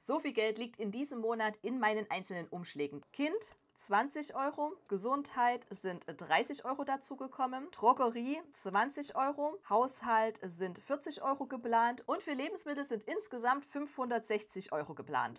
So viel Geld liegt in diesem Monat in meinen einzelnen Umschlägen. Kind 20 Euro, Gesundheit sind 30 Euro dazugekommen, Drogerie 20 Euro, Haushalt sind 40 Euro geplant und für Lebensmittel sind insgesamt 560 Euro geplant.